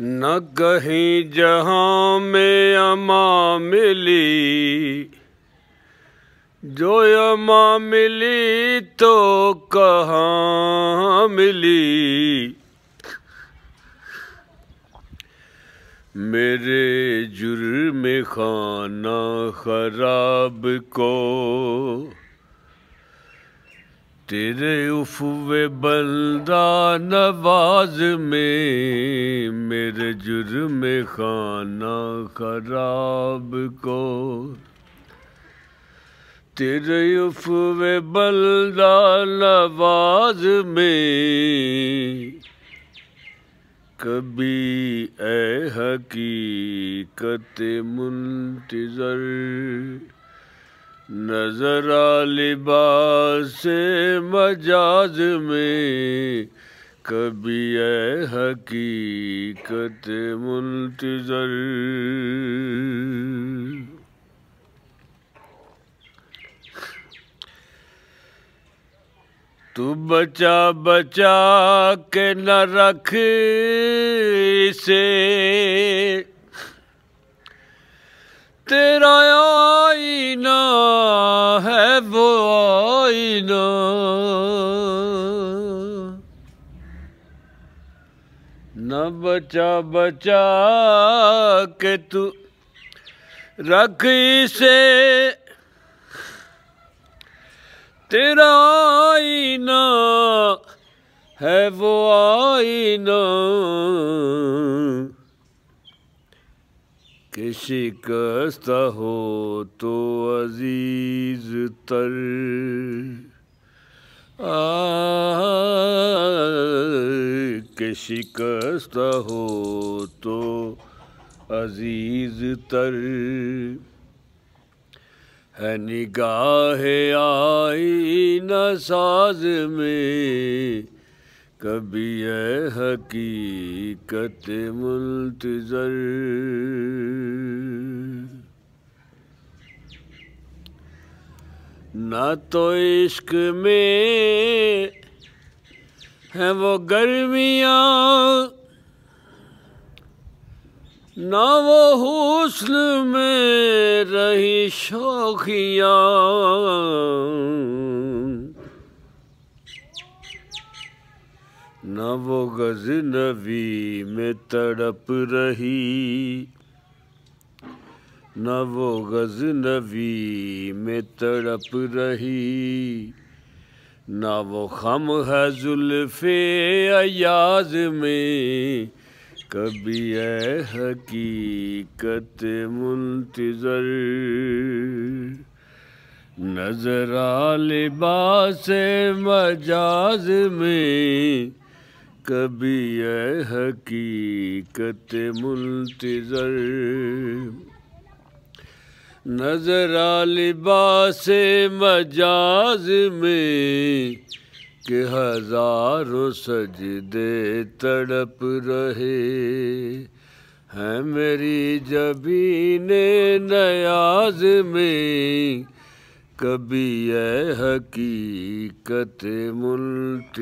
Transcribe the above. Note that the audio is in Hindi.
न कहीं जहाँ में अमा मिली जो अमा मिली तो कहाँ मिली मेरे जुर्म खाना खराब को तेरे उफवे बलदान नवाज में मेरे जुर्म खाना खराब को तेरे उफवे बलदान नवाज में कभी ए हकीकत मुंतजर नजर लिबास मजाज में कभी है हकीकत मुंतजर तू बचा बचा के न रख से तेरा आईना है वो आईना न बचा बचा के तू रख से तेरा आईना है वो आईना कि शिकस्त हो तो अजीज तर आ शिकस्त हो तो अजीज तर है निगाह आई न साज में कभी है हकीकत मुल्तजर ना तो इश्क में है वो गर्मियाँ ना वो हुस्न में रही शौखिया न वो गज नवी में तड़प रही न वो गज नवी में तड़प रही न वो खम है जुल्फे अयाज में कभी है हकीकत मुंतजर नजरा लिबास मजाज में कभी है हकीकत मुंतजर नजर लिबास मजाज में के हजारों सजदे तड़प रहे हैं मेरी जबीन नयाज में कभी है हकीकत मुल्तजर